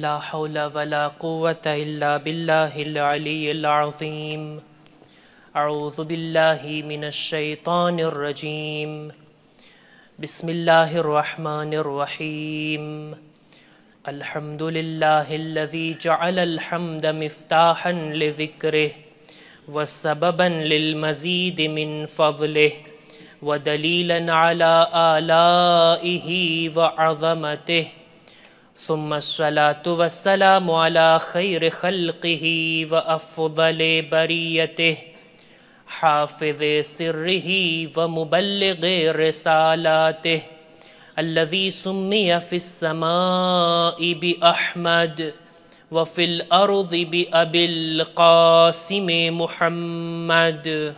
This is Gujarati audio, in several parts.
لا حول ولا قوة إلا بالله العلي العظيم أعوذ بالله من الشيطان الرجيم بسم الله الرحمن الرحيم الحمد لله الذي جعل الحمد مفتاحا لذكره وسببا للمزيد من فضله ودليلا على آلائه وعظمته ثم الصلاة والسلام على خير خلقه وأفضل بريته حافظ سره ومبلغ رسالاته الذي سمي في السماء بأحمد وفي الأرض بأبي القاسم محمد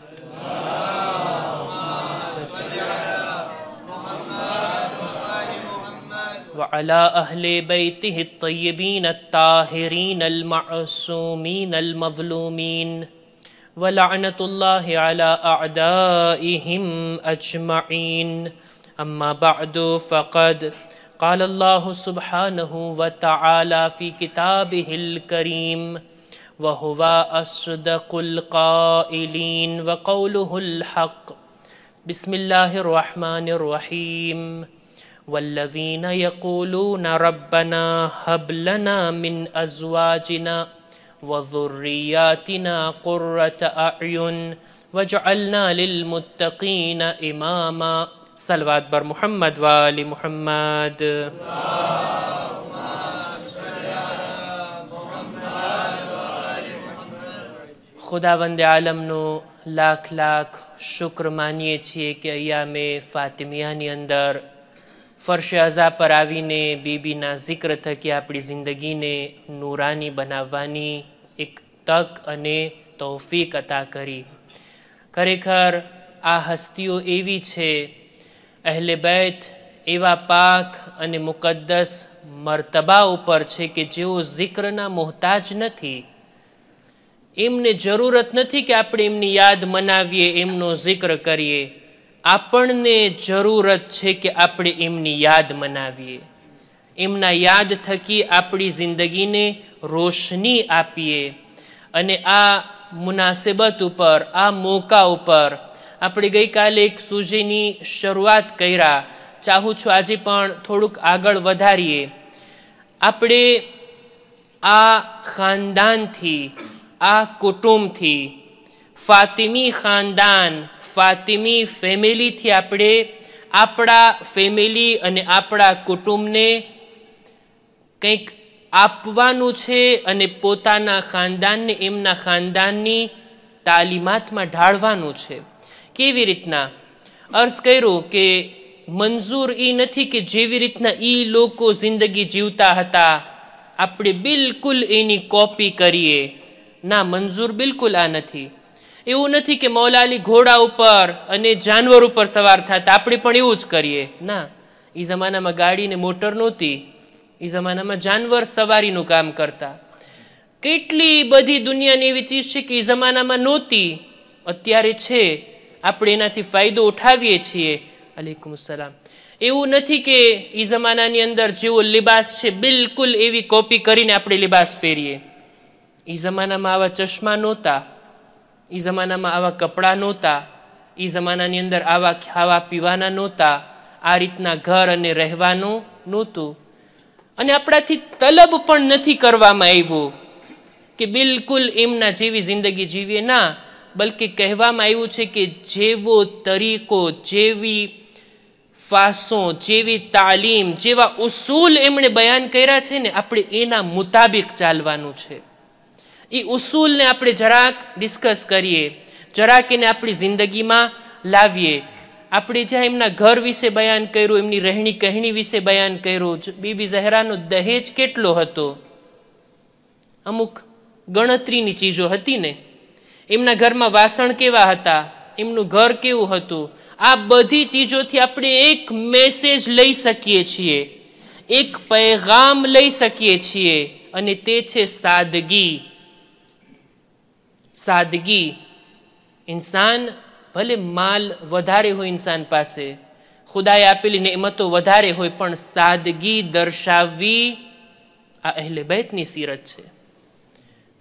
وعلى أهل بيته الطيبين الطاهرين المعصومين المظلومين ولعنة الله على أعدائهم أجمعين أما بعد فقد قال الله سبحانه وتعالى في كتابه الكريم وهو أصدق القائلين وقوله الحق بسم الله الرحمن الرحيم والذين يقولون ربنا هب لنا من أزواجنا وذرياتنا قرة أعين واجعلنا للمتقين إماما صلوات بر محمد وآل محمد خداوند عالمનો લાખ લાખ શુક્ર માનીએ છીએ કે અયામે ફાતિમિયાની અંદર ફર્શ અઝા પર આવીને બીબીના જિક્ર થકી આપણી જિંદગીને નૂરાની બનાવવાની એક તક અને તોફીક અતા કરી ખરેખર આ હસ્તીઓ એવી છે અહેલે બૈત એવા પાક અને મુકદ્દસ મર્તબા ઉપર છે કે જેઓ ઝિક્રના મોહતાજ નથી એમને જરૂરત નથી કે આપણે એમની યાદ મનાવીએ એમનો જિક્ર કરીએ આપણને જરૂરત છે કે આપણે એમની યાદ મનાવીએ એમના યાદ થકી આપણી જિંદગીને રોશની આપીએ અને આ મુનાસિબત ઉપર આ મોકા ઉપર આપણે ગઈકાલે એક સૂજીની શરૂઆત કર્યા ચાહું છું આજે પણ થોડુંક આગળ વધારીએ આપણે આ ખાનદાનથી આ કુટુંબથી ફાતિમી ખાનદાન ફાતિમી ફેમિલીથી આપણે આપણા ફેમિલી અને આપણા કુટુંબને કંઈક આપવાનું છે અને પોતાના ખાનદાનને એમના ખાનદાનની તાલીમાતમાં ઢાળવાનું છે કેવી રીતના અર્થ કર્યું કે મંજૂર એ નથી કે જેવી રીતના એ લોકો જિંદગી જીવતા હતા આપણે બિલકુલ એની કોપી કરીએ ના મંજૂર બિલકુલ આ નથી એવું નથી કે મૌલાલી ઘોડા ઉપર અને જાનવર ઉપર સવાર થતા આપણે પણ એવું જ કરીએ ના એ જમાનામાં ગાડી ને મોટર નહોતી એ જમાનામાં જાનવર સવારીનું કામ કરતા કેટલી બધી દુનિયાની એવી ચીજ છે કે એ જમાનામાં નહોતી અત્યારે છે આપણે એનાથી ફાયદો ઉઠાવીએ છીએ અલીકુમ સલામ એવું નથી કે એ જમાનાની અંદર જેવો લિબાસ છે બિલકુલ એવી કોપી કરીને આપણે લિબાસ પહેરીએ એ જમાનામાં આવા ચશ્મા નહોતા એ જમાનામાં આવા કપડાં નહોતા એ જમાનાની અંદર આવા ખાવા પીવાના નહોતા આ રીતના ઘર અને રહેવાનું નહોતું અને આપણાથી તલબ પણ નથી કરવામાં આવ્યું કે બિલકુલ એમના જેવી જિંદગી જીવીએ ના બલકે કહેવામાં આવ્યું છે કે જેવો તરીકો જેવી ફાસો જેવી તાલીમ જેવા ઉસૂલ એમણે બયાન કર્યા છે ને આપણે એના મુતાબિક ચાલવાનું છે એ ઉસૂલને આપણે જરાક ડિસ્કસ કરીએ જરાક એને આપણી જિંદગીમાં લાવીએ આપણે જ્યાં એમના ઘર વિશે બયાન કર્યું એમની રહેણી કહેણી વિશે બયાન કર્યું બીબી ઝહેરાનો દહેજ કેટલો હતો અમુક ગણતરીની ચીજો હતી ને એમના ઘરમાં વાસણ કેવા હતા એમનું ઘર કેવું હતું આ બધી ચીજોથી આપણે એક મેસેજ લઈ શકીએ છીએ એક પૈગામ લઈ શકીએ છીએ અને તે છે સાદગી સાદગી ઇન્સાન ભલે માલ વધારે હોય ઇન્સાન પાસે ખુદાએ આપેલી નિયમતો વધારે હોય પણ સાદગી દર્શાવવી આ અહેલે બૈતની સિરત છે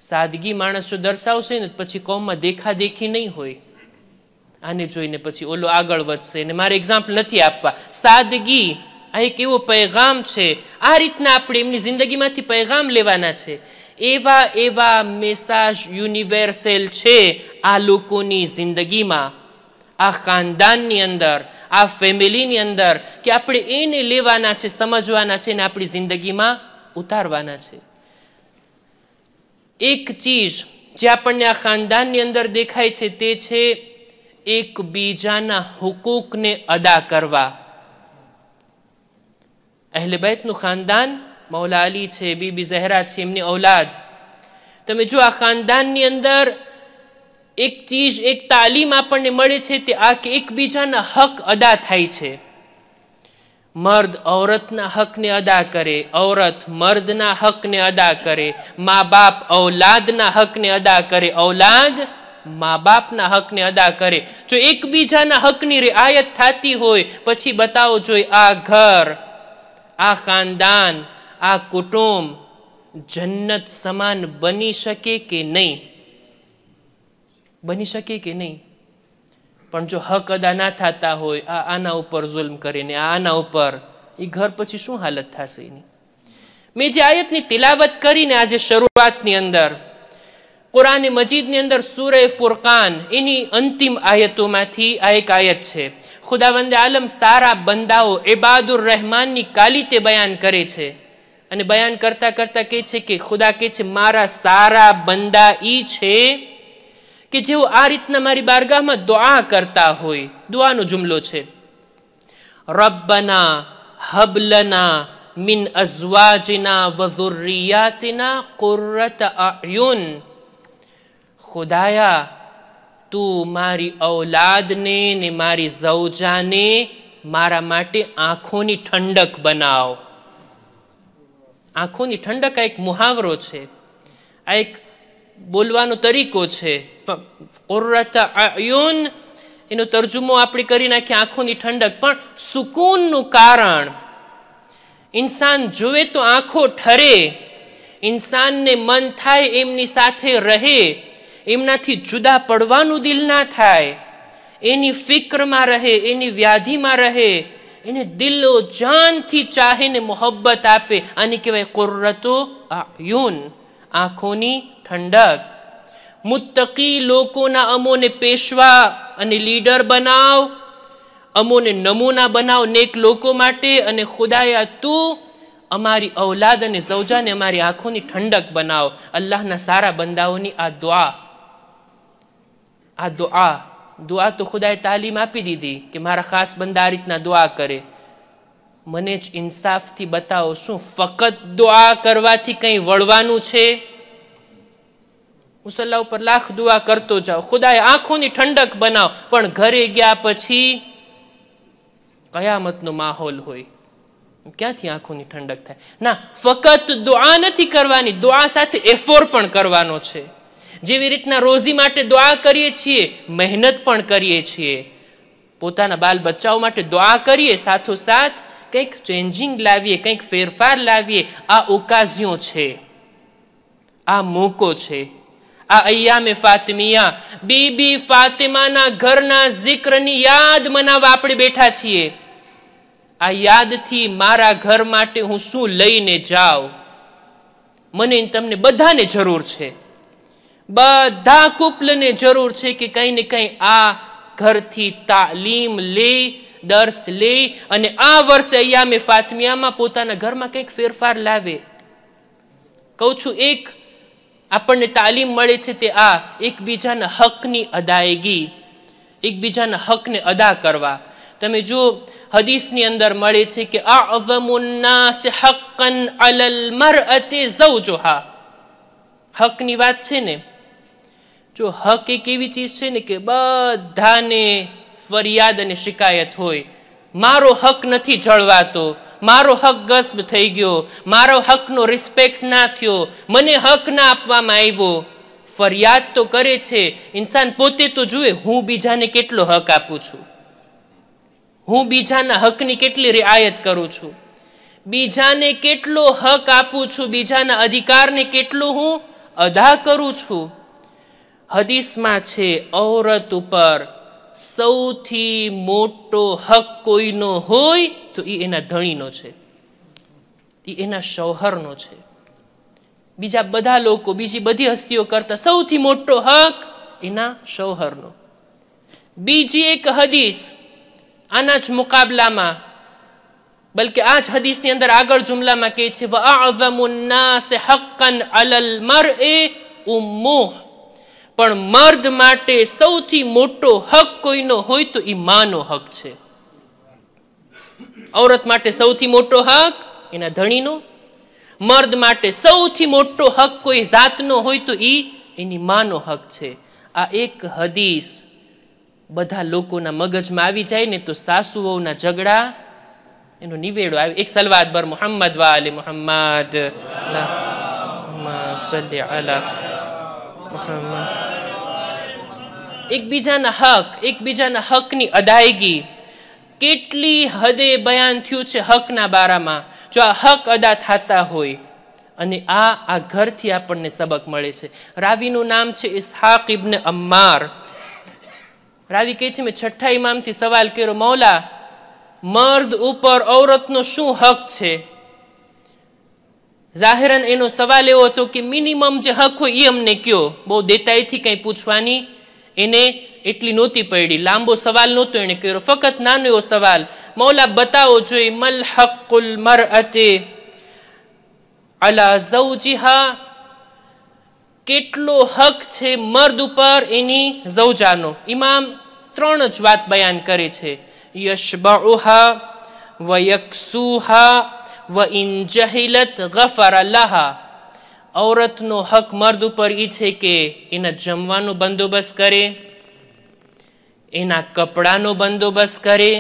સાદગી માણસ જો દર્શાવશે ને પછી કોમમાં દેખા દેખી નહીં હોય આને જોઈને પછી ઓલો આગળ વધશે ને મારે એક્ઝામ્પલ નથી આપવા સાદગી આ એક એવો પૈગામ છે આ રીતના આપણે એમની જિંદગીમાંથી પૈગામ લેવાના છે એવા એવા મેસાજ યુનિવર્સેલ છે આ લોકોની જિંદગીમાં આ ખાનદાનની અંદર આ ફેમિલીની અંદર કે આપણે એને લેવાના છે સમજવાના છે ને આપણી જિંદગીમાં ઉતારવાના છે એક ચીજ જે આપણને આ ખાનદાનની અંદર દેખાય છે તે છે એકબીજાના હુકૂકને અદા કરવા અહેલે બૈતનું ખાનદાન મૌલા અલી છે બીબી ઝહેરા છે એમની ઔલાદ તમે જો આ ખાનદાનની અંદર એક ચીજ એક તાલીમ આપણને મળે છે તે આ કે એકબીજાના હક અદા થાય છે મર્દ ઔરતના હકને અદા કરે ઔરત મર્દના હકને અદા કરે મા બાપ ઔલાદના હકને અદા કરે ઔલાદ મા બાપના હકને અદા કરે જો એકબીજાના હકની રિઆયત થતી હોય પછી બતાવો જોઈએ આ ઘર આ ખાનદાન આ કુટુંબ જન્નત સમાન બની શકે કે નહીં બની શકે કે નહીં પણ જો હક અદા ના થતા હોય આ આના ઉપર જુલ્મ કરીને આના ઉપર એ ઘર પછી શું હાલત થશે એની મેં જે આયતની તિલાવત કરીને આજે શરૂઆતની અંદર કુરાન મજીદની અંદર સુરે ફુરકાન એની અંતિમ આયતોમાંથી આ એક આયત છે ખુદાવંદ આલમ સારા બંદાઓ એબાદુર રહેમાનની કાલિતે બયાન કરે છે અને બયાન કરતા કરતા કહે છે કે ખુદા કહે છે મારા સારા બંદા ઈ છે કે જેઓ આ રીતના મારી બારગાહમાં દુઆ કરતા હોય દુઆનો જુમલો છે રબ્બના હબલના મિન અઝવાજના વધુરિયાતિના કુર્રત આયુન ખુદાયા તું મારી ઔલાદને ને મારી ઝૌજાને મારા માટે આંખોની ઠંડક બનાવ આંખોની ઠંડક આ એક મુહાવરો છે આ એક બોલવાનો તરીકો છે કોરતા આયુન એનો તર્જુમો આપણે કરી નાખીએ આંખોની ઠંડક પણ સુકૂનનું કારણ ઇન્સાન જોવે તો આંખો ઠરે ઇન્સાનને મન થાય એમની સાથે રહે એમનાથી જુદા પડવાનું દિલ ના થાય એની ફિક્રમાં રહે એની વ્યાધિમાં રહે نمونا بناؤ تمری اولادا ٹھنڈک بناؤ اللہ سارا بندا د દુઆ તો ખુદાએ તાલીમ આપી દીધી કે મારા ખાસ બંદા આ રીતના દુઆ કરે મને જ ઇન્સાફથી બતાવો શું ફકત દુઆ કરવાથી કંઈ વળવાનું છે મુસલ્લા ઉપર લાખ દુઆ કરતો જાઓ ખુદાએ આંખોની ઠંડક બનાવ પણ ઘરે ગયા પછી કયામતનો માહોલ હોય ક્યાંથી આંખોની ઠંડક થાય ના ફક્ત દુઆ નથી કરવાની દુઆ સાથે એફોર પણ કરવાનો છે જેવી રીતના રોઝી માટે દુઆ કરીએ છીએ મહેનત પણ કરીએ છીએ પોતાના બાલ બચ્ચાઓ માટે દુઆ કરીએ સાથોસાથ કંઈક ચેન્જિંગ લાવીએ કંઈક ફેરફાર લાવીએ આ ઓકાઝીઓ છે આ મોકો છે આ અયામે ફાતમિયા બીબી ફાતિમાના ઘરના જિક્રની યાદ મનાવવા આપણે બેઠા છીએ આ યાદથી મારા ઘર માટે હું શું લઈને જાઉં મને તમને બધાને જરૂર છે બધા કુપલને જરૂર છે કે કંઈ ને કંઈ આ ઘરથી તાલીમ લે દર્શ લે અને આ વર્ષે અયામે ફાતમિયામાં પોતાના ઘરમાં કંઈક ફેરફાર લાવે કહું છું એક આપણને તાલીમ મળે છે તે આ એકબીજાના હકની અદાયગી એકબીજાના હકને અદા કરવા તમે જો હદીસની અંદર મળે છે કે આ અવમુન્નાસ હક્કન અલલ મર મરઅતે હા હકની વાત છે ને જો હક એક એવી ચીજ છે ને કે બધાને ફરિયાદ અને શિકાયત હોય મારો હક નથી જળવાતો મારો હક ગસબ થઈ ગયો મારો હકનો રિસ્પેક્ટ ના થયો મને હક ના આપવામાં આવ્યો ફરિયાદ તો કરે છે ઇન્સાન પોતે તો જુએ હું બીજાને કેટલો હક આપું છું હું બીજાના હકની કેટલી રિઆયત કરું છું બીજાને કેટલો હક આપું છું બીજાના અધિકારને કેટલું હું અદા કરું છું હદીસમાં છે ઔરત ઉપર સૌથી મોટો હક કોઈનો હોય તો એ એના ધણીનો છે એ એના શૌહરનો છે બીજા બધા લોકો બીજી બધી હસ્તીઓ કરતા સૌથી મોટો હક એના શૌહરનો બીજી એક હદીસ આના જ મુકાબલામાં બલકે આ જ હદીસની અંદર આગળ જુમલામાં કહે છે હક્કન અલલ મર એ ઉમ્મુહ પણ મર્દ માટે સૌથી મોટો હક કોઈનો હોય તો એ માનો હક છે ઔરત માટે સૌથી મોટો હક એના ધણીનો મર્દ માટે સૌથી મોટો હક કોઈ જાતનો હોય તો એ એની માનો હક છે આ એક હદીસ બધા લોકોના મગજમાં આવી જાય ને તો સાસુઓના ઝઘડા એનો નિવેડો આવે એક સલવાદ બર મોહમ્મદ વાલે મોહમ્મદ સલ્લે અલા મોહમ્મદ એકબીજાના હક એકબીજાના હકની અદાયગી કેટલી હદે બયાન થયું છે હકના બારામાં જો આ હક અદા થતા હોય અને આ આ ઘરથી આપણને સબક મળે છે રાવીનું નામ છે ઇસહાક ઇબ્ન અમ્માર રાવી કહે છે મેં છઠ્ઠા ઇમામથી સવાલ કર્યો મૌલા મર્દ ઉપર ઔરતનો શું હક છે જાહેરન એનો સવાલ એવો હતો કે મિનિમમ જે હક હોય એ અમને કયો બહુ દેતાઈથી કંઈ પૂછવાની એને એટલી નહોતી પડી લાંબો સવાલ નહોતો એણે કર્યો ફક્ત નાનો એવો સવાલ મૌલા બતાવો જોઈએ મલ મર અતે અલા ઝૌજીહા કેટલો હક છે મર્દ ઉપર એની ઝૌજાનો ઇમામ ત્રણ જ વાત બયાન કરે છે યશબાઉહા વયકસુહા વ ઇન જહિલત ગફર લહા ઔરતનો હક મર્દ ઉપર એ છે કે એના જમવાનો બંદોબસ્ત કરે એના કપડાનો બંદોબસ્ત કરે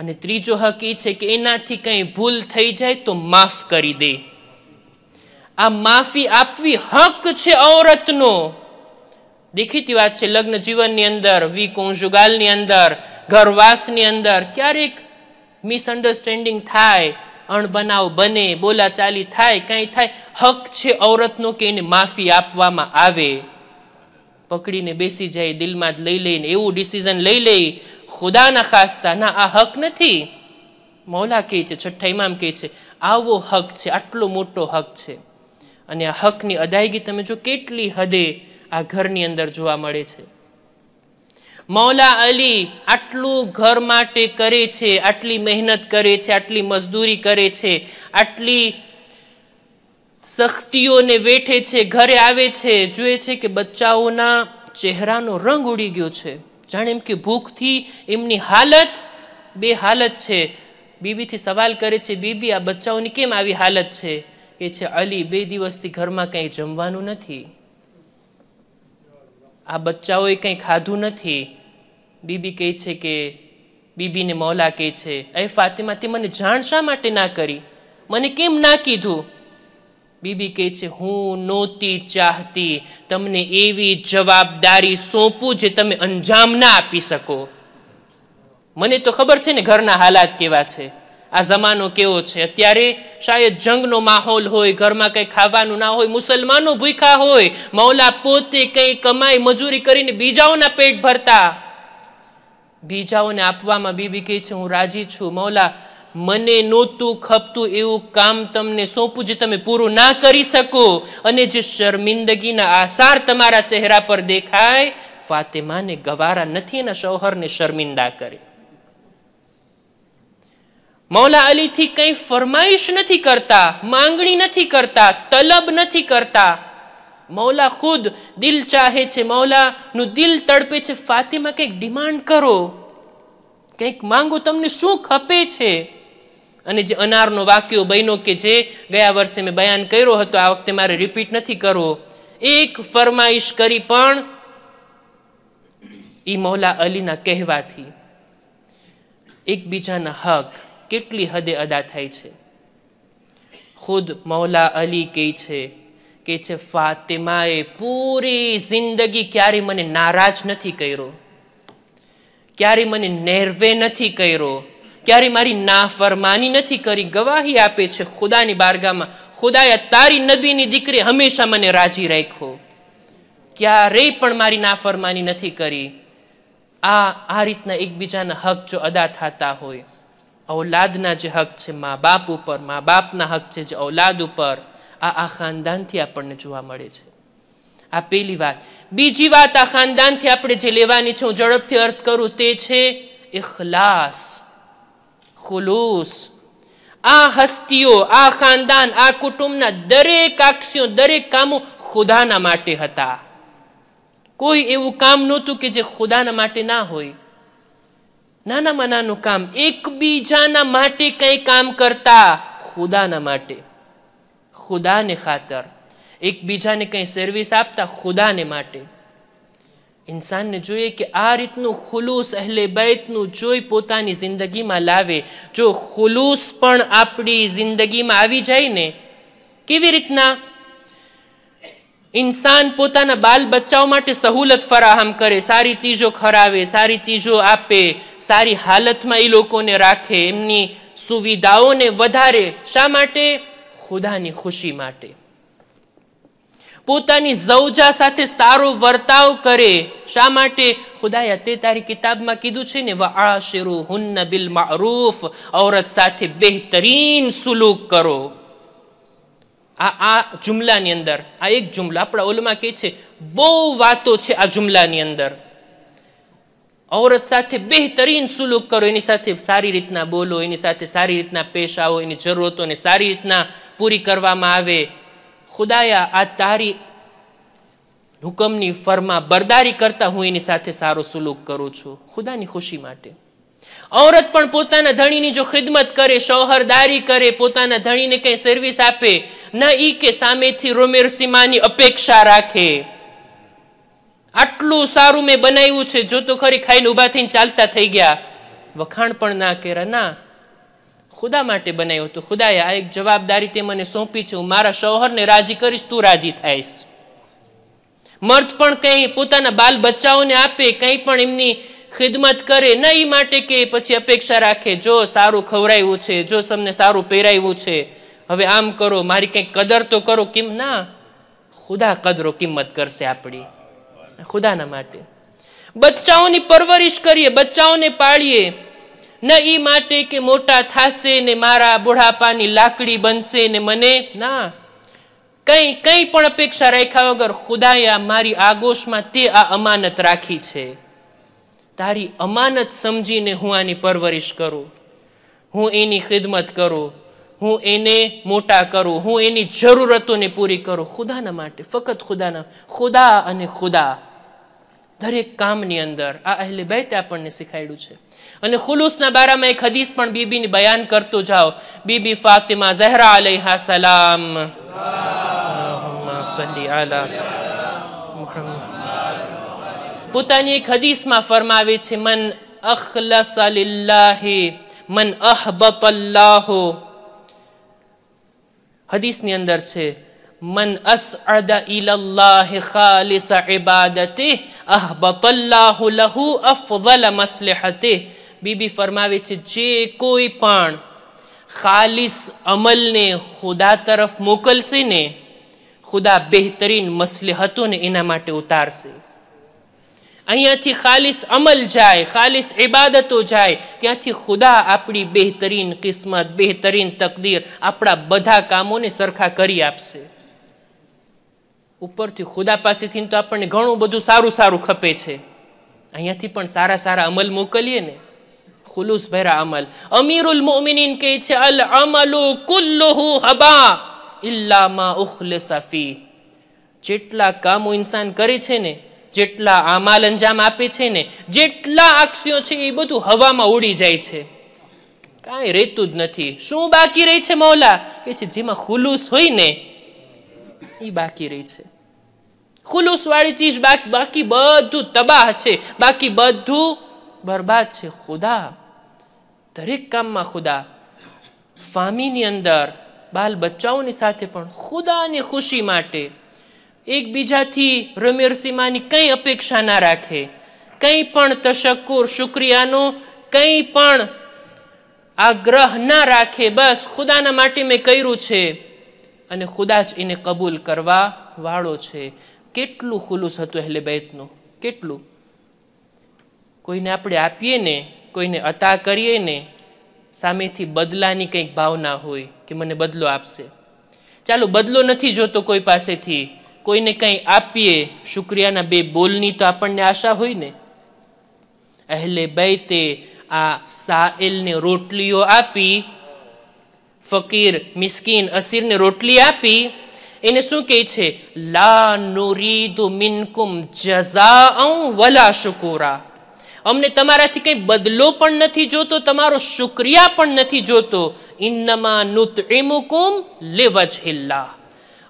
અને ત્રીજો હક એ છે કે એનાથી કંઈ ભૂલ થઈ જાય તો માફ કરી દે આ માફી આપવી હક છે ઔરતનો દેખીતી વાત છે લગ્ન જીવનની અંદર વી કોન્જુગાલની અંદર ઘરવાસની અંદર ક્યારેક મિસઅન્ડરસ્ટેન્ડિંગ થાય અણબનાવ બને બોલાચાલી થાય કાંઈ થાય હક છે ઔરતનો કે એને માફી આપવામાં આવે પકડીને બેસી જાય દિલમાં જ લઈ લઈને એવું ડિસિઝન લઈ લઈ ખુદાના ખાસતા ના આ હક નથી મૌલા કહે છે છઠ્ઠા ઇમામ કહે છે આવો હક છે આટલો મોટો હક છે અને આ હકની અદાયગી તમે જો કેટલી હદે આ ઘરની અંદર જોવા મળે છે મૌલા અલી આટલું ઘર માટે કરે છે આટલી મહેનત કરે છે આટલી મજદૂરી કરે છે આટલી શક્તિઓને વેઠે છે ઘરે આવે છે જુએ છે કે બચ્ચાઓના ચહેરાનો રંગ ઉડી ગયો છે જાણે એમ કે ભૂખથી એમની હાલત બે હાલત છે બીબીથી સવાલ કરે છે બીબી આ બચ્ચાઓની કેમ આવી હાલત છે કે છે અલી બે દિવસથી ઘરમાં કંઈ જમવાનું નથી આ બચ્ચાઓએ કંઈ ખાધું નથી બીબી કહે છે કે બીબીને મૌલા કહે છે એ ફાતિમા તે મને જાણ શા માટે ના કરી મને કેમ ના કીધું બીબી કહે છે હું નહોતી ચાહતી તમને એવી જવાબદારી સોંપું જે તમે અંજામ ના આપી શકો મને તો ખબર છે ને ઘરના હાલાત કેવા છે આ જમાનો કેવો છે અત્યારે શાયદ જંગનો માહોલ હોય ઘરમાં કંઈ ખાવાનું ના હોય મુસલમાનો ભૂખા હોય મૌલા પોતે કંઈ કમાઈ મજૂરી કરીને બીજાઓના પેટ ભરતા બીજાઓને આપવામાં બીબી કહે છે હું રાજી છું મૌલા મને નહોતું ખપતું એવું કામ તમને સોંપું જે તમે પૂરું ના કરી શકો અને જે શર્મિંદગીના આસાર તમારા ચહેરા પર દેખાય ફાતેમાને ગવારા નથી એના શૌહરને શર્મિંદા કરે મૌલા અલીથી કંઈ ફરમાઈશ નથી કરતા માંગણી નથી કરતા તલબ નથી કરતા મૌલા ખુદ દિલ ચાહે છે મૌલાનું દિલ તડપે છે ફાતિમા કંઈક ડિમાન્ડ કરો કંઈક માંગો તમને શું ખપે છે અને જે અનારનો વાક્યો બન્યો કે જે ગયા વર્ષે મેં બયાન કર્યો હતો આ વખતે મારે રિપીટ નથી કરવો એક ફરમાઈશ કરી પણ એ મૌલા અલીના કહેવાથી એકબીજાના હક કેટલી હદે અદા થાય છે ખુદ મૌલા અલી કહે છે કે છે ફાતિમાએ પૂરી જિંદગી ક્યારે મને નારાજ નથી કર્યો ક્યારે મને નેરવે નથી કર્યો ક્યારે મારી નાફરમાની નથી કરી ગવાહી આપે છે ખુદાની બારગામાં ખુદાએ તારી નબીની દીકરી હંમેશા મને રાજી રાખ્યો ક્યારેય પણ મારી નાફરમાની નથી કરી આ આ રીતના એકબીજાના હક જો અદા થતા હોય ઔલાદના જે હક છે મા બાપ ઉપર મા બાપના હક છે જે ઔલાદ ઉપર આ આ ખાનદાનથી આપણને જોવા મળે છે આ પહેલી વાત બીજી વાત આ ખાનદાનથી આપણે જે લેવાની છે હું ઝડપથી અર્થ કરું તે છે ઇખલાસ ખુલુસ આ હસ્તીઓ આ ખાનદાન આ કુટુંબના દરેક આક્ષીઓ દરેક કામો ખુદાના માટે હતા કોઈ એવું કામ નહોતું કે જે ખુદાના માટે ના હોય નાનામાં નાનું કામ એકબીજાના માટે કંઈ કામ કરતા ખુદાના માટે ખુદાને ખાતર એકબીજાને કંઈ સર્વિસ આપતા ખુદાને માટે ઇન્સાનને જોઈએ કે આ રીતનું ખુલુસ અહેલે બૈતનું જોઈ પોતાની જિંદગીમાં લાવે જો ખુલુસ પણ આપણી જિંદગીમાં આવી જાય ને કેવી રીતના ઇન્સાન પોતાના બાલ બચ્ચાઓ માટે સહુલત ફરાહમ કરે સારી ચીજો ખરાવે સારી ચીજો આપે સારી હાલતમાં એ લોકોને રાખે એમની સુવિધાઓને વધારે શા માટે ખુદાની ખુશી માટે પોતાની જવજા સાથે સારો વર્તાવ કરે શા માટે ખુદાયા તે તારી કિતાબમાં કીધું છે ને વા શેરુ હુન્ન બિલ મારૂફ ઔરત સાથે બહેતરીન સુલુક કરો આ આ જુમલાની અંદર આ એક જુમલા આપણા ઓલમાં કહે છે બહુ વાતો છે આ જુમલાની અંદર ઔરત સાથે બહેતરીન સુલુક કરો એની સાથે સારી રીતના બોલો એની સાથે સારી રીતના પેશ આવો એની જરૂરતોને સારી રીતના પૂરી કરવામાં આવે ખુદાયા આ તારી હુકમની ફરમા બરદારી કરતા હું એની સાથે સારો સુલુક કરું છું ખુદાની ખુશી માટે ઔરત પણ પોતાના ધણીની જો ખિદમત કરે શૌહરદારી કરે પોતાના ધણીને કંઈ સર્વિસ આપે ન ઈ કે સામેથી રોમેર સીમાની અપેક્ષા રાખે આટલું સારું મેં બનાવ્યું છે જો તો ખરી ખાઈને ઊભા થઈને ચાલતા થઈ ગયા વખાણ પણ ના કર્યા ના ખુદા માટે બનાવ્યું હતું ખુદાએ આ એક જવાબદારી તે મને સોંપી છે હું મારા શૌહરને રાજી કરીશ તું રાજી થાઈશ મર્દ પણ કંઈ પોતાના બાલ બચ્ચાઓને આપે કંઈ પણ એમની ખિદમત કરે એ માટે કે પછી અપેક્ષા રાખે જો સારું ખવરાયું છે જો તમને સારું પહેરાયું છે હવે આમ કરો મારી કંઈક કદર તો કરો કેમ ના ખુદા કદરો કિંમત કરશે આપણી ખુદાના માટે બચ્ચાઓની પરવરિશ કરીએ બચ્ચાઓને પાળીએ ન એ માટે કે મોટા થાશે ને મારા બુઢાપાની લાકડી બનશે ને મને ના કંઈ કંઈ પણ અપેક્ષા રાખ્યા વગર ખુદાએ મારી આગોશમાં તે આ અમાનત રાખી છે તારી અમાનત સમજીને હું આની પરવરિશ કરું હું એની ખિદમત કરું હું એને મોટા કરું હું એની જરૂરતોને પૂરી કરું ખુદાના માટે ફક્ત ખુદાના ખુદા અને ખુદા દરેક કામની અંદર આ અહેલે બેતે આપણને શીખાયડું છે અને ખુલુસના બારામાં એક હદીસ પણ બીબીને બયાન કરતો જાઓ બીબી ફાતિમા ઝહરા અલૈહા સલામ સલ્લી આલા પોતાની એક હદીસમાં ફરમાવે છે મન અખલસ લિલ્લાહી મન અહબત અલ્લાહો હદીસની અંદર છે મન અસઅદ ઇલલ્લાહ ખાલિસ ઇબાદતે અહબતલ્લાહુ લહુ અફઝલ મસ્લિહતે બીબી ફરમાવે છે જે કોઈ પણ ખાલિસ અમલને ખુદા તરફ મોકલશે ને ખુદા બહેતરીન મસલેહતોને એના માટે ઉતારશે અહીંયાથી ખાલિસ અમલ જાય ખાલિસ ઇબાદતો જાય ત્યાંથી ખુદા આપણી બહેતરીન કિસ્મત બહેતરીન તકદીર આપણા બધા કામોને સરખા કરી આપશે ઉપરથી ખુદા પાસેથી તો આપણને ઘણું બધું સારું સારું ખપે છે અહીંયાથી પણ સારા સારા અમલ મોકલીએ ને ખુલુસ ભેરા અમલ અમીરુલ મોમિનીન કહે છે અલ અમલુ કુલ્લુહુ હબા ઇલ્લામાં ઉખલે સફી જેટલા કામો ઇન્સાન કરે છે ને જેટલા આ માલ અંજામ આપે છે ને જેટલા આક્ષિયો છે એ બધું હવામાં ઉડી જાય છે કાંઈ રહેતું જ નથી શું બાકી રહી છે મૌલા કે છે જેમાં ખુલુસ હોય ને એ બાકી રહી છે ખુલુસ વાળી ચીજ બાકી બધું તબાહ છે બાકી બધું બરબાદ છે ખુદા દરેક કામમાં ખુદા ફામીની અંદર બાલ બચ્ચાઓની સાથે પણ ખુદાની ખુશી માટે એકબીજાથી રમેર કંઈ અપેક્ષા ના રાખે કંઈ પણ તશક્કુર શુક્રિયાનો કંઈ પણ આગ્રહ ના રાખે બસ ખુદાના માટે મેં કર્યું છે અને ખુદા જ એને કબૂલ કરવા વાળો છે કેટલું ખુલુસ હતું અહેલે બૈતનું કેટલું કોઈને આપણે આપીએ ને કોઈને અતા કરીએ ને સામેથી બદલાની કંઈક ભાવના હોય કે મને બદલો આપશે ચાલો બદલો નથી જોતો કોઈ પાસેથી કોઈને કંઈ આપીએ શુક્રિયાના બે બોલની તો આપણને આશા હોય ને અહેલે બૈતે આ સાઇલને રોટલીઓ આપી ફકીર મિસ્કીન અસીરને રોટલી આપી એને શું કહે છે લા નુરીદુ મિનકુમ જઝા વલા શુકુરા અમને તમારાથી કંઈ બદલો પણ નથી જોતો તમારો શુક્રિયા પણ નથી જોતો ઇન્નમા નુત ઇમુકુમ લેવજ હિલ્લા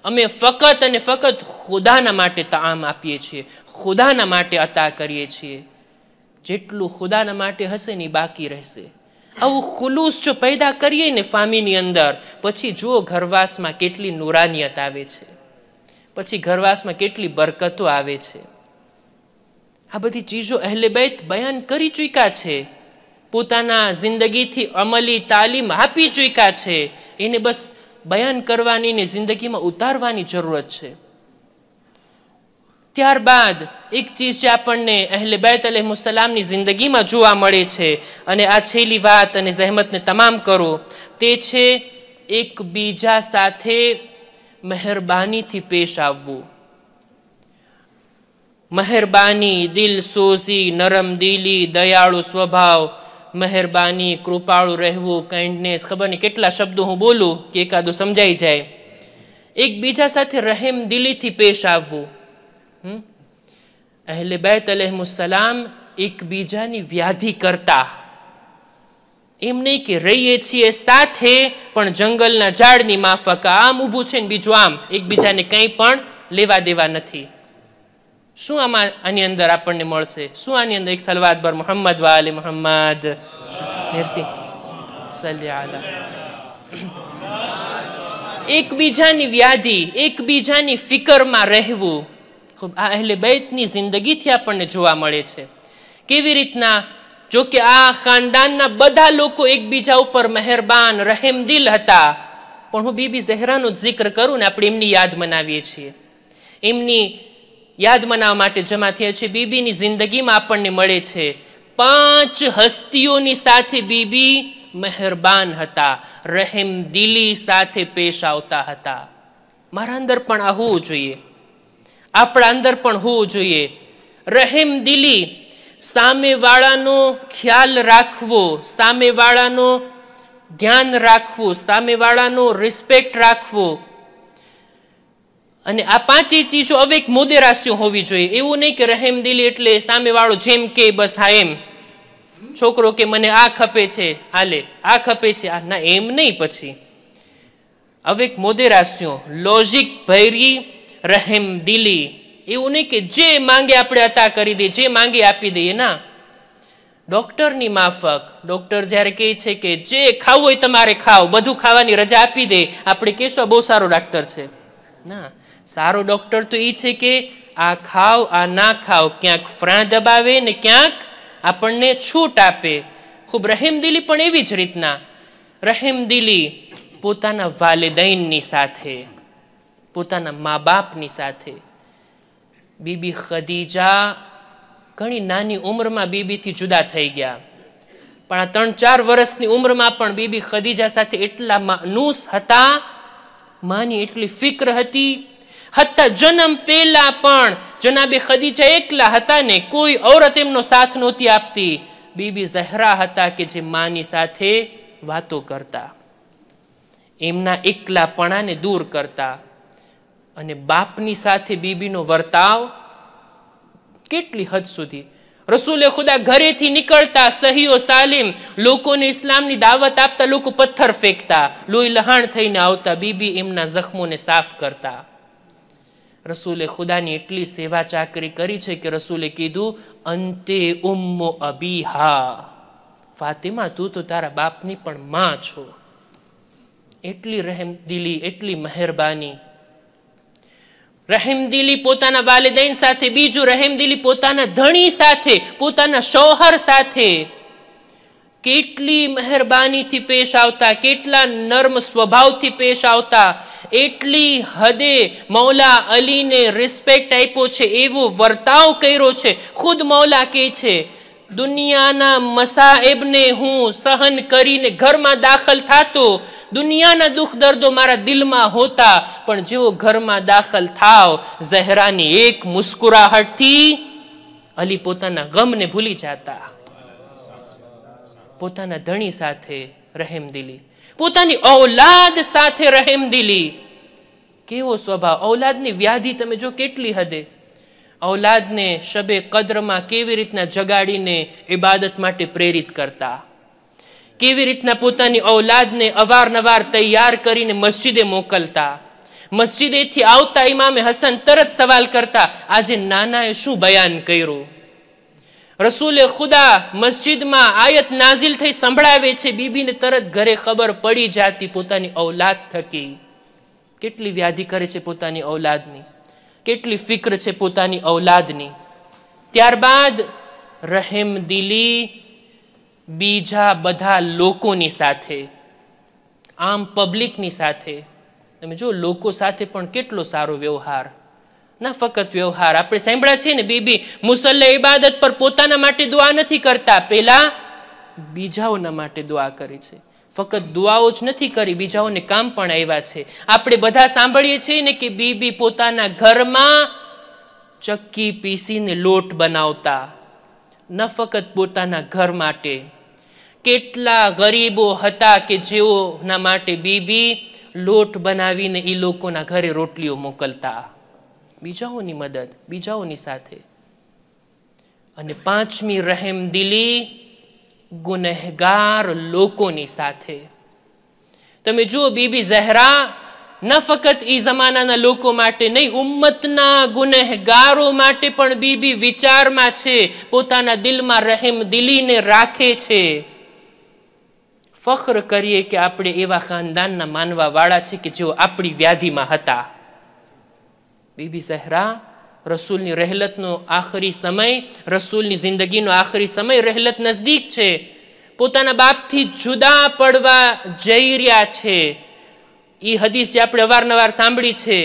અમે ફક્ત અને ફકત ખુદાના માટે તામ આપીએ છીએ ખુદાના માટે અતા કરીએ છીએ જેટલું ખુદાના માટે હશે ને બાકી રહેશે આવું ખુલુસ જો પેદા કરીએ ને ફામીની અંદર પછી જુઓ ઘરવાસમાં કેટલી નુરાનિયત આવે છે પછી ઘરવાસમાં કેટલી બરકતો આવે છે આ બધી ચીજો અહેલે બયાન કરી ચૂક્યા છે પોતાના જિંદગીથી અમલી તાલીમ આપી ચૂક્યા છે એને બસ બયાન કરવાની ને જિંદગીમાં ઉતારવાની જરૂરત છે ત્યારબાદ એક ચીજ જે આપણને અહેલે બેત અલહમુસલામની જિંદગીમાં જોવા મળે છે અને આ છેલ્લી વાત અને જહેમતને તમામ કરો તે છે એકબીજા સાથે મહેરબાનીથી પેશ આવવું મહેરબાની દિલ સોઝી નરમ દિલી દયાળુ સ્વભાવ મહેરબાની કૃપાળું રહેવું કાઇન્ડનેસ ખબર નહીં કેટલા શબ્દો હું બોલું કે એકાદું સમજાઈ જાય એકબીજા સાથે રહેમ દિલીથી પેશ આવવું અહેલે બેત અલહમુસલામ એકબીજાની વ્યાધિ કરતા એમ નહીં કે રહીએ છીએ સાથે પણ જંગલના ઝાડની માફક આમ ઊભું છે ને બીજું આમ એકબીજાને કંઈ પણ લેવા દેવા નથી શું આમાં આની અંદર આપણને મળશે શું આની અંદર એક સલવાદ પર મોહમ્મદ વાલે મોહમ્મદ મેરસી સલ્યાલા એકબીજાની વ્યાધિ એકબીજાની ફિકરમાં રહેવું ખૂબ આ અહેલે બૈતની જિંદગીથી આપણને જોવા મળે છે કેવી રીતના જો કે આ ખાનદાનના બધા લોકો એકબીજા ઉપર મહેરબાન રહેમદિલ હતા પણ હું બીબી ઝહેરાનો જ જિક્ર કરું ને આપણે એમની યાદ મનાવીએ છીએ એમની યાદ મનાવવા માટે જમા થયા છે બીબીની જિંદગીમાં આપણને મળે છે પાંચ હસ્તીઓની સાથે બીબી મહેરબાન હતા રહેમ દિલી સાથે પેશ આવતા હતા મારા અંદર પણ આ હોવું જોઈએ આપણા અંદર પણ હોવું જોઈએ રહેમ દિલી સામેવાળાનો ખ્યાલ રાખવો સામેવાળાનો ધ્યાન રાખવું સામેવાળાનો રિસ્પેક્ટ રાખવો અને આ પાંચેય ચીજો અવેક મોદેરાસ્ય હોવી જોઈએ એવું નહીં કે રહેમદિલી એટલે સામેવાળો જેમ કે બસ હા એમ છોકરો કે મને આ ખપે છે આલે આ ખપે છે આ ના એમ નહીં પછી અવેક મોદેરાસ્યો લોજિક ભૈરી રહેમ દિલી એવું નહીં કે જે માંગે આપણે અતા કરી દઈએ જે માંગે આપી દઈએ ના ડૉક્ટરની માફક ડૉક્ટર જ્યારે કહે છે કે જે ખાવું હોય તમારે ખાવ બધું ખાવાની રજા આપી દે આપણે કહેશું બહુ સારો ડાક્ટર છે ના સારો ડૉક્ટર તો એ છે કે આ ખાવ આ ના ખાવ ક્યાંક ફ્રા દબાવે ને ક્યાંક આપણને છૂટ આપે ખૂબ રહેમદિલી પણ એવી જ રીતના રહેમદિલી પોતાના વાલેદૈનની સાથે પોતાના મા બાપની સાથે બીબી ખદીજા ઘણી નાની ઉંમરમાં બીબીથી જુદા થઈ ગયા પણ આ ત્રણ ચાર વર્ષની ઉંમરમાં પણ બીબી ખદીજા સાથે એટલા માનૂસ હતા માની એટલી ફિક્ર હતી હતા જન્મ પહેલા પણ જનાબે ખદીજા એકલા હતા ને કોઈ ઔરત એમનો સાથ નહોતી આપતી બીબી ઝહરા હતા કે જે માની સાથે વાતો કરતા એમના એકલાપણાને દૂર કરતા અને બાપની સાથે બીબીનો વર્તાવ કેટલી હદ સુધી રસૂલે ખુદા ઘરેથી નીકળતા સહીઓ સાલીમ લોકોને ઇસ્લામની દાવત આપતા લોકો પથ્થર ફેંકતા લોહી લહાણ થઈને આવતા બીબી એમના જખમોને સાફ કરતા રસૂલે ખુદાની એટલી સેવા ચાકરી કરી છે કે રસૂલે કીધું અંતે ઉમ્મો અબીહા ફાતિમા તું તો તારા બાપની પણ માં છો એટલી રહેમદિલી એટલી મહેરબાની રહેમદિલી પોતાના વાલિદૈન સાથે બીજું રહેમદિલી પોતાના ધણી સાથે પોતાના શોહર સાથે કેટલી મહેરબાનીથી પેશ આવતા કેટલા નર્મ સ્વભાવથી પેશ આવતા એટલી હદે મૌલા અલીને રિસ્પેક્ટ આપ્યો છે એવો વર્તાવ કર્યો છે ખુદ મૌલા કહે છે દુનિયાના મસાએબને હું સહન કરીને ઘરમાં દાખલ થાતો દુનિયાના દુઃખ દર્દો મારા દિલમાં હોતા પણ જેઓ ઘરમાં દાખલ થાવ ઝહેરાની એક મુસ્કુરાહટથી અલી પોતાના ગમને ભૂલી જતા પોતાના ધણી સાથે રહેમદિલી પોતાની ઔલાદ સાથે રહેમદિલી કેવો સ્વભાવ ઔલાદની વ્યાધિ તમે જો કેટલી હદે ઔલાદને શબે કદ્રમાં કેવી રીતના જગાડીને ઇબાદત માટે પ્રેરિત કરતા કેવી રીતના પોતાની ઔલાદને અવારનવાર તૈયાર કરીને મસ્જિદે મોકલતા મસ્જિદેથી આવતા ઇમામે હસન તરત સવાલ કરતા આજે નાનાએ શું બયાન કર્યું રસૂલે ખુદા મસ્જિદમાં આયત નાઝિલ થઈ સંભળાવે છે બીબીને તરત ઘરે ખબર પડી જાતી પોતાની ઔલાદ થકી કેટલી વ્યાધિ કરે છે પોતાની ઔલાદની કેટલી ફિક્ર છે પોતાની ઔલાદની ત્યારબાદ રહેમ દિલી બીજા બધા લોકોની સાથે આમ પબ્લિકની સાથે તમે જો લોકો સાથે પણ કેટલો સારો વ્યવહાર ના ફક્ત વ્યવહાર આપણે સાંભળ્યા છે ને બીબી મુસલ્લે ઇબાદત પર પોતાના માટે દુઆ નથી કરતા પહેલા બીજાઓના માટે દુઆ કરે છે ફક્ત દુઆઓ જ નથી કરી બીજાઓને કામ પણ આવ્યા છે આપણે બધા સાંભળીએ છીએ ને કે બીબી પોતાના ઘરમાં ચક્કી પીસીને લોટ બનાવતા ન ફક્ત પોતાના ઘર માટે કેટલા ગરીબો હતા કે જેઓના માટે બીબી લોટ બનાવીને એ લોકોના ઘરે રોટલીઓ મોકલતા બીજાઓની મદદ બીજાઓની સાથે અને પાંચમી રહેમ દિલી ગુનહગાર લોકોની સાથે તમે જુઓ બીબી ઝહરા ન ફક્ત એ જમાનાના લોકો માટે નહીં ઉમ્મતના ગુનેહગારો માટે પણ બીબી વિચારમાં છે પોતાના દિલમાં રહેમ દિલીને રાખે છે ફખ્ર કરીએ કે આપણે એવા ખાનદાનના માનવા વાળા છે કે જેઓ આપણી વ્યાધિમાં હતા બીબી સહેરા રસૂલની રહેલતનો આખરી સમય રસૂલની જિંદગીનો આખરી સમય રહેલત નજદીક છે પોતાના બાપથી જુદા પડવા જઈ રહ્યા છે એ હદીસ જે આપણે અવારનવાર સાંભળી છે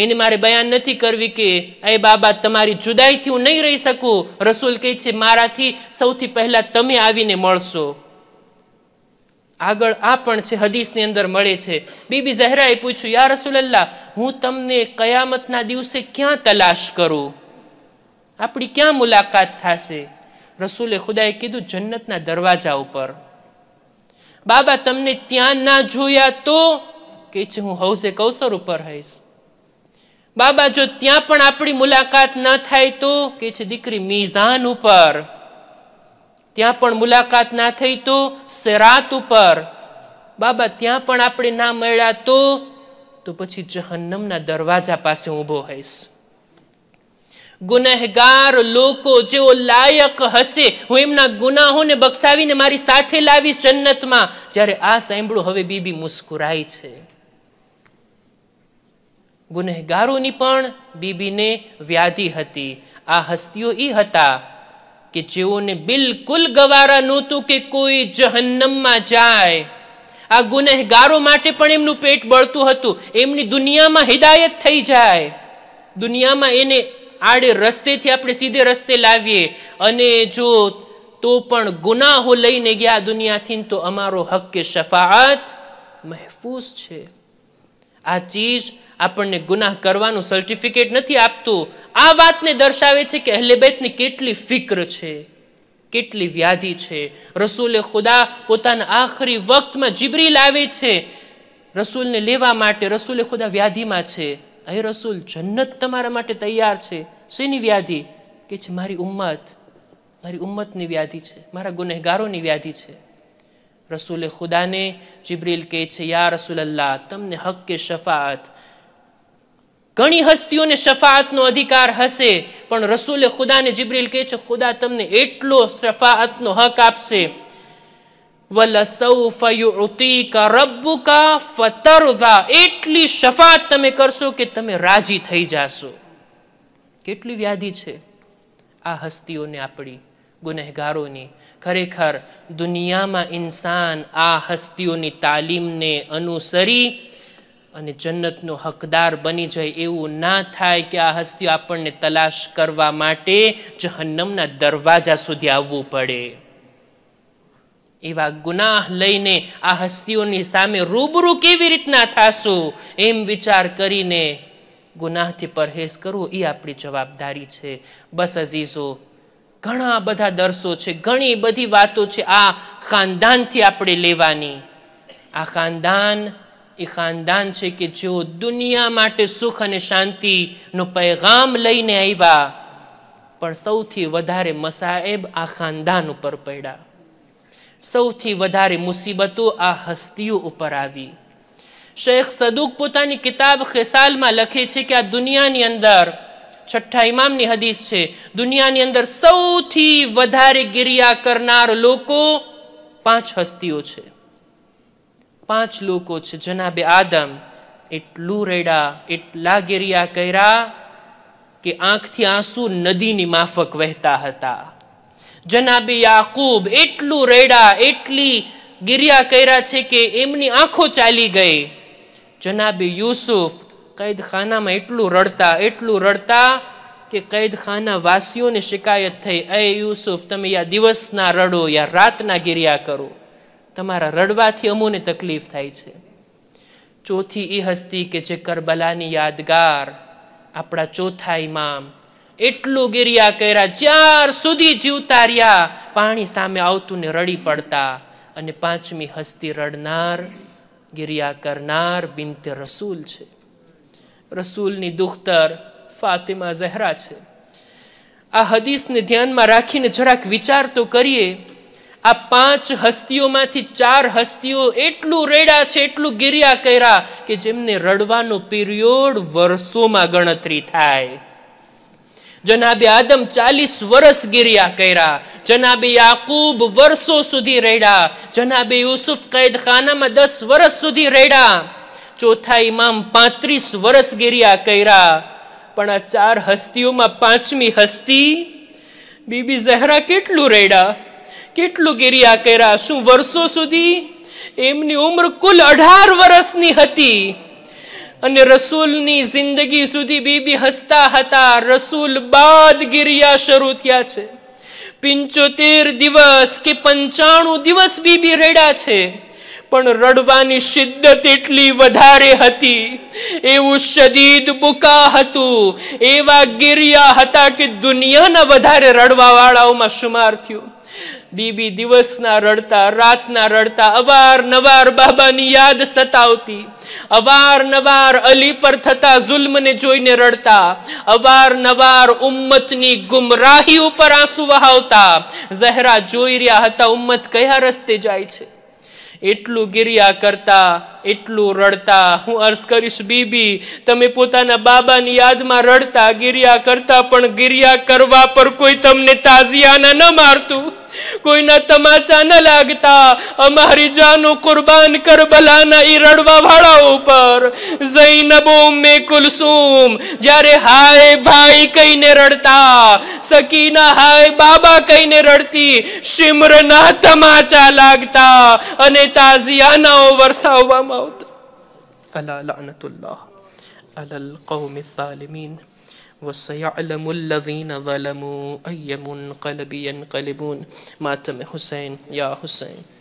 એને મારે બયાન નથી કરવી કે એ બાબા તમારી જુદાઈથી હું નહીં રહી શકું રસૂલ કહે છે મારાથી સૌથી પહેલાં તમે આવીને મળશો આગળ આ પણ છે હદીસની અંદર મળે છે બીબી ઝહરાએ પૂછ્યું યા રસુલલ્લા હું તમને કયામતના દિવસે ક્યાં તલાશ કરું આપણી ક્યાં મુલાકાત થશે રસુલે ખુદાએ કીધું જન્નતના દરવાજા ઉપર બાબા તમને ત્યાં ના જોયા તો કે છે હું હૌસે કૌશર ઉપર હઈશ બાબા જો ત્યાં પણ આપણી મુલાકાત ના થાય તો કે છે દીકરી મિઝાન ઉપર ત્યાં પણ મુલાકાત ના થઈ તો સેરાત ઉપર બાબા ત્યાં પણ આપણે ના મળ્યા તો તો પછી જહન્નમના દરવાજા પાસે ઊભો હઈશ ગુનહગાર લોકો જેઓ લાયક હશે હું એમના ગુનાહોને બક્ષાવીને મારી સાથે લાવીશ જન્નતમાં જ્યારે આ સાંભળું હવે બીબી મુસ્કુરાય છે ગુનહગારોની પણ બીબીને વ્યાધિ હતી આ હસ્તીઓ એ હતા કે જેઓને બિલકુલ ગવારા નહોતું કે કોઈ જહન્નમમાં જાય આ ગુનેહગારો માટે પણ એમનું પેટ બળતું હતું એમની દુનિયામાં હિદાયત થઈ જાય દુનિયામાં એને આડે રસ્તેથી આપણે સીધે રસ્તે લાવીએ અને જો તો પણ ગુનાહો લઈને ગયા દુનિયાથી તો અમારો હક કે શફાત મહેફૂઝ છે આ ચીજ આપણને ગુનાહ કરવાનું સર્ટિફિકેટ નથી આપતું આ વાતને દર્શાવે છે કે અહેલેબેતની કેટલી ફિક્ર છે કેટલી વ્યાધિ છે રસૂલે ખુદા પોતાના આખરી વખતમાં જીબરીલ આવે છે રસૂલને લેવા માટે રસૂલે ખુદા વ્યાધિમાં છે એ રસૂલ જન્નત તમારા માટે તૈયાર છે શેની વ્યાધિ કે છે મારી ઉમ્મત મારી ઉમ્મતની વ્યાધિ છે મારા ગુનેગારોની વ્યાધિ છે રસૂલે ખુદાને જિબ્રિલ કહે છે યા રસૂલ અલ્લાહ તમને હક કે શફાત ઘણી હસ્તીઓને શફાઅતનો અધિકાર હશે પણ રસૂલે ખુદાને જિબ્રિલ કહે છે ખુદા તમને એટલો શફાઅતનો હક આપશે એટલી શફાત તમે કરશો કે તમે રાજી થઈ જાશો કેટલી વ્યાધિ છે આ હસ્તીઓને આપણી ગુનેહગારોની ખરેખર દુનિયામાં ઇન્સાન આ હસ્તીઓની તાલીમને અનુસરી અને જન્નતનો હકદાર બની જાય એવું ના થાય કે આ હસ્તીઓ આપણને તલાશ કરવા માટે જહન્નમના દરવાજા સુધી આવવું પડે એવા ગુનાહ લઈને આ હસ્તીઓની સામે રૂબરૂ કેવી રીતના થાશું એમ વિચાર કરીને ગુનાહથી પરહેજ કરવો એ આપણી જવાબદારી છે બસ અઝીઝો ઘણા બધા દર્શો છે ઘણી બધી વાતો છે આ ખાનદાનથી આપણે લેવાની આ ખાનદાન એ ખાનદાન છે કે જેઓ દુનિયા માટે સુખ અને શાંતિનો પૈગામ લઈને આવ્યા પણ સૌથી વધારે મસાએબ આ ખાનદાન ઉપર પડ્યા સૌથી વધારે મુસીબતો આ હસ્તીઓ ઉપર આવી શેખ સદુક પોતાની કિતાબ ખેસાલમાં લખે છે કે આ દુનિયાની અંદર છઠ્ઠા ઇમામની હદીસ છે દુનિયાની અંદર સૌથી વધારે ગિરિયા કરનાર લોકો પાંચ હસ્તીઓ છે પાંચ લોકો છે જનાબે આદમ એટલું રેડા એટલા ગેરિયા કર્યા કે આંખથી આંસુ નદીની માફક વહેતા હતા જનાબે યાકૂબ એટલું રેડા એટલી ગિરિયા કર્યા છે કે એમની આંખો ચાલી ગઈ જનાબે યુસુફ કૈદખાનામાં એટલું રડતા એટલું રડતા કે કૈદખાના વાસીઓને શિકાયત થઈ અય યુસુફ તમે યા દિવસના રડો યા રાતના ગિરિયા કરો તમારા રડવાથી અમુને તકલીફ થાય છે ચોથી એ હસ્તી કે જે કરબલાની યાદગાર આપણા ચોથા ઇમામ એટલું ગિરિયા કર્યા જ્યાર સુધી જીવતા રહ્યા પાણી સામે આવતું ને રડી પડતા અને પાંચમી હસ્તી રડનાર ગિરિયા કરનાર બિનતે રસૂલ છે રસૂલની દુખતર ફાતિમા ઝહરા છે આ હદીસને ધ્યાનમાં રાખીને જરાક વિચાર તો કરીએ આ પાંચ હસ્તીઓમાંથી ચાર હસ્તીઓ એટલું રેડા છે એટલું ગિર્યા કર્યા કે જેમને રડવાનો પિરિયોડ વર્ષોમાં ગણતરી થાય જનાબે આદમ ચાલીસ વર્ષ ગિર્યા કર્યા જનાબે યાકૂબ વર્ષો સુધી રેડા જનાબે યુસુફ કૈદ ખાનામાં દસ વર્ષ સુધી રેડા ચોથા ઇમામ પાંત્રીસ વર્ષ ગિર્યા કર્યા પણ આ ચાર હસ્તીઓમાં પાંચમી હસ્તી બીબી ઝહરા કેટલું રેડા કેટલું ગિરિયા કર્યા શું વર્ષો સુધી એમની ઉંમર કુલ અઢાર વર્ષની હતી અને રસૂલની જિંદગી સુધી બીબી હસતા હતા રસૂલ બાદ ગિરિયા શરૂ થયા છે પિંચોતેર દિવસ કે પંચાણું દિવસ બીબી રેડ્યા છે પણ રડવાની શિદ્દત એટલી વધારે હતી એવું શદીદ બુકા હતું એવા ગિરિયા હતા કે દુનિયાના વધારે રડવાવાળાઓમાં શુમાર થયું બીબી દિવસના રડતા રાતના રડતા અવાર નવાર બાબાની યાદ સતાવતી અવાર નવાર અલી પર થતા જુલ્મને જોઈને રડતા અવાર નવાર ઉમ્મતની ગુમરાહી ઉપર આંસુ વહાવતા ઝહરા જોઈ રહ્યા હતા ઉમ્મત કયા રસ્તે જાય છે એટલું ગિરિયા કરતા એટલું રડતા હું અર્ઝ કરીશ બીબી તમે પોતાના બાબાની યાદમાં રડતા ગિરિયા કરતા પણ ગિરિયા કરવા પર કોઈ તમને તાજિયાના ન મારતું કોઈના તમાચા ન લાગતા અમારી જાનો કુરબાન કરબલાના ઈ રડવા વાળા ઉપર ઝૈનબ ઉમ્મે કુલસુમ જ્યારે હાય ભાઈ કહીને રડતા સકીના હાય બાબા કહીને રડતી શિમરના તમાચા લાગતા અને તાઝિયાનાઓ વરસાવવામાં આવતા અલા લાનતુલ્લાહ અલલ કૌમિ ઝાલિમીન وسيعلم الذين ظلموا أي منقلب ينقلبون ماتم حسين يا حسين